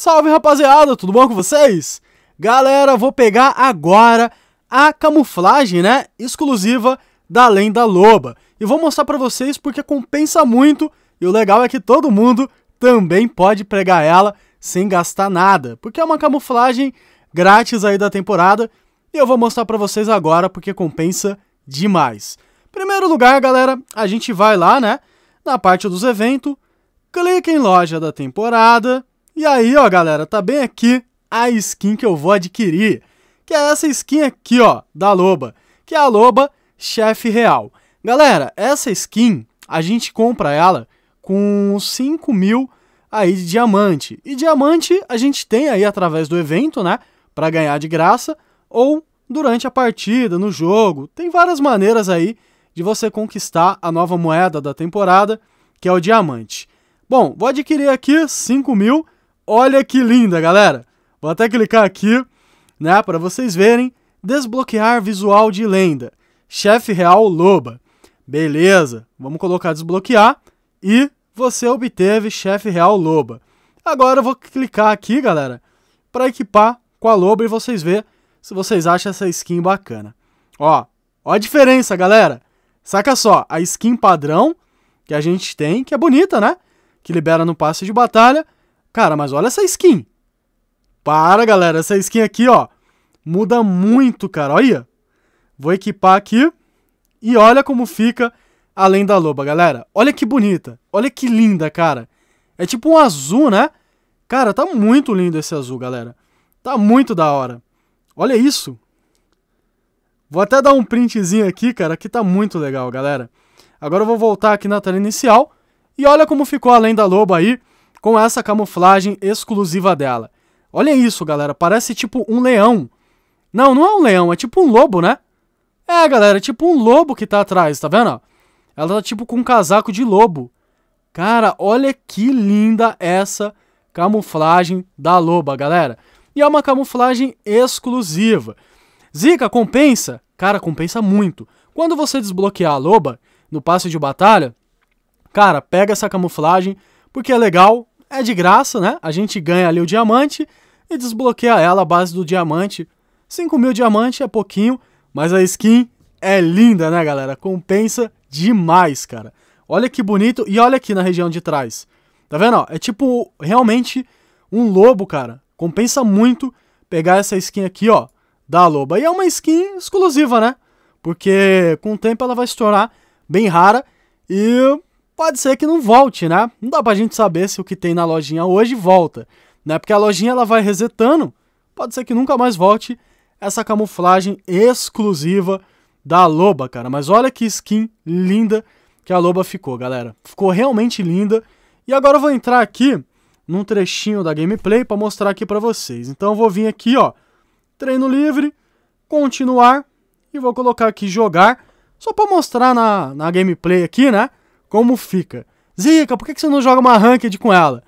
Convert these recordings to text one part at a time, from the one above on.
Salve rapaziada, tudo bom com vocês? Galera, vou pegar agora a camuflagem, né, exclusiva da Lenda Loba. E vou mostrar pra vocês porque compensa muito e o legal é que todo mundo também pode pregar ela sem gastar nada. Porque é uma camuflagem grátis aí da temporada e eu vou mostrar pra vocês agora porque compensa demais. Primeiro lugar, galera, a gente vai lá, né, na parte dos eventos, clica em loja da temporada e aí, ó, galera, tá bem aqui a skin que eu vou adquirir, que é essa skin aqui, ó, da Loba, que é a Loba Chefe Real. Galera, essa skin, a gente compra ela com 5 mil aí de diamante. E diamante a gente tem aí através do evento, né, para ganhar de graça, ou durante a partida, no jogo. Tem várias maneiras aí de você conquistar a nova moeda da temporada, que é o diamante. Bom, vou adquirir aqui 5 mil Olha que linda, galera! Vou até clicar aqui, né, para vocês verem. Desbloquear visual de lenda. Chefe real loba. Beleza, vamos colocar desbloquear e você obteve chefe real loba. Agora eu vou clicar aqui, galera, para equipar com a loba e vocês ver se vocês acham essa skin bacana. Ó, ó a diferença, galera. Saca só, a skin padrão que a gente tem, que é bonita, né? Que libera no passe de batalha, Cara, mas olha essa skin. Para, galera, essa skin aqui, ó, muda muito, cara. Olha, vou equipar aqui e olha como fica além da loba, galera. Olha que bonita, olha que linda, cara. É tipo um azul, né? Cara, tá muito lindo esse azul, galera. Tá muito da hora. Olha isso. Vou até dar um printzinho aqui, cara, que tá muito legal, galera. Agora eu vou voltar aqui na tela inicial e olha como ficou além da loba aí com essa camuflagem exclusiva dela. Olha isso, galera, parece tipo um leão. Não, não é um leão, é tipo um lobo, né? É, galera, é tipo um lobo que tá atrás, tá vendo? Ela tá tipo com um casaco de lobo. Cara, olha que linda essa camuflagem da loba, galera. E é uma camuflagem exclusiva. Zica, compensa? Cara, compensa muito. Quando você desbloquear a loba no passe de batalha, cara, pega essa camuflagem porque é legal, é de graça, né? A gente ganha ali o diamante e desbloqueia ela à base do diamante. 5 mil diamante é pouquinho, mas a skin é linda, né, galera? Compensa demais, cara. Olha que bonito. E olha aqui na região de trás. Tá vendo? Ó? É tipo realmente um lobo, cara. Compensa muito pegar essa skin aqui, ó, da loba. E é uma skin exclusiva, né? Porque com o tempo ela vai se tornar bem rara. E pode ser que não volte, né? Não dá pra gente saber se o que tem na lojinha hoje volta, né? Porque a lojinha ela vai resetando, pode ser que nunca mais volte essa camuflagem exclusiva da Loba, cara. Mas olha que skin linda que a Loba ficou, galera. Ficou realmente linda. E agora eu vou entrar aqui num trechinho da gameplay para mostrar aqui para vocês. Então eu vou vir aqui, ó, treino livre, continuar e vou colocar aqui jogar, só para mostrar na, na gameplay aqui, né? como fica. Zica, por que, você não joga uma ranked com ela?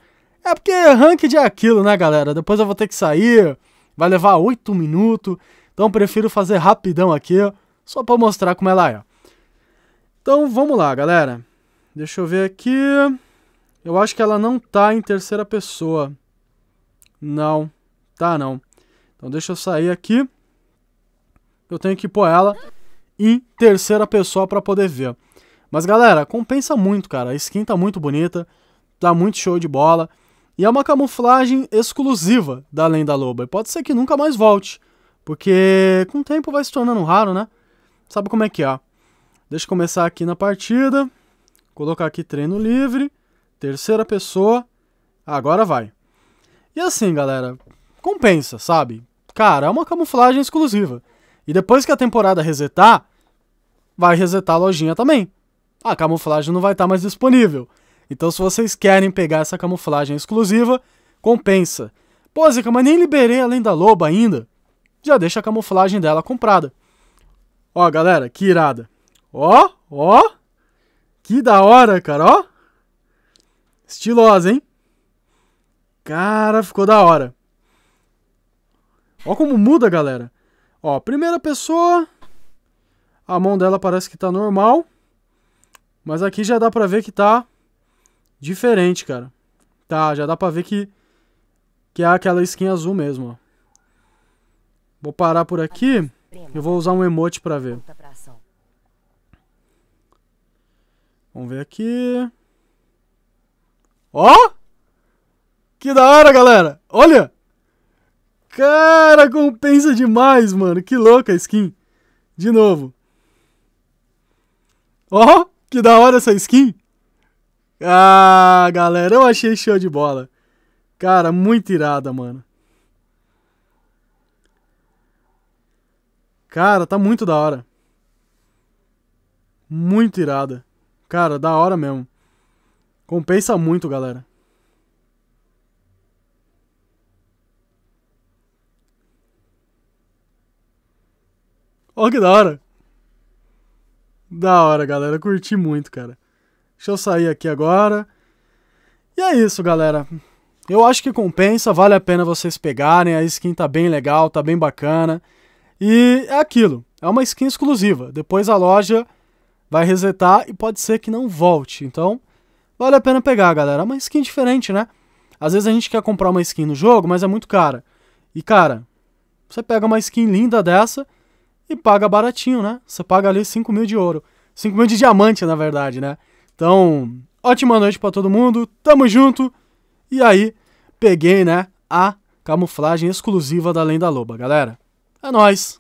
É porque ranked é aquilo, né, galera? Depois eu vou ter que sair, vai levar 8 minutos, então prefiro fazer rapidão aqui, só para mostrar como ela é. Então vamos lá, galera. Deixa eu ver aqui. Eu acho que ela não tá em terceira pessoa. Não, tá não. Então deixa eu sair aqui. Eu tenho que pôr ela em terceira pessoa para poder ver. Mas galera, compensa muito, cara. A skin tá muito bonita, tá muito show de bola. E é uma camuflagem exclusiva da Lenda Loba. E pode ser que nunca mais volte, porque com o tempo vai se tornando raro, né? Sabe como é que é? Deixa eu começar aqui na partida. Colocar aqui treino livre. Terceira pessoa. Agora vai. E assim, galera, compensa, sabe? Cara, é uma camuflagem exclusiva. E depois que a temporada resetar, vai resetar a lojinha também a camuflagem não vai estar tá mais disponível. Então, se vocês querem pegar essa camuflagem exclusiva, compensa. Pô, Zica, mas nem liberei a Lenda Loba ainda. Já deixa a camuflagem dela comprada. Ó, galera, que irada. Ó, ó. Que da hora, cara, ó. Estilosa, hein? Cara, ficou da hora. Ó como muda, galera. Ó, primeira pessoa. A mão dela parece que tá normal. Mas aqui já dá pra ver que tá diferente, cara. Tá, já dá pra ver que, que é aquela skin azul mesmo, ó. Vou parar por aqui. Eu vou usar um emote pra ver. Vamos ver aqui. Ó! Oh! Que da hora, galera! Olha! Cara, compensa demais, mano. Que louca a skin. De novo. Ó! Oh! Que da hora essa skin. Ah, galera, eu achei show de bola. Cara, muito irada, mano. Cara, tá muito da hora. Muito irada. Cara, da hora mesmo. Compensa muito, galera. Olha que da hora. Da hora, galera. curti muito, cara. Deixa eu sair aqui agora. E é isso, galera. Eu acho que compensa, vale a pena vocês pegarem. A skin tá bem legal, tá bem bacana. E é aquilo. É uma skin exclusiva. Depois a loja vai resetar e pode ser que não volte. Então, vale a pena pegar, galera. É uma skin diferente, né? Às vezes a gente quer comprar uma skin no jogo, mas é muito cara. E, cara, você pega uma skin linda dessa e paga baratinho, né? Você paga ali 5 mil de ouro. 5 mil de diamante, na verdade, né? Então, ótima noite para todo mundo, tamo junto. E aí, peguei, né, a camuflagem exclusiva da Lenda Loba, galera. É nóis!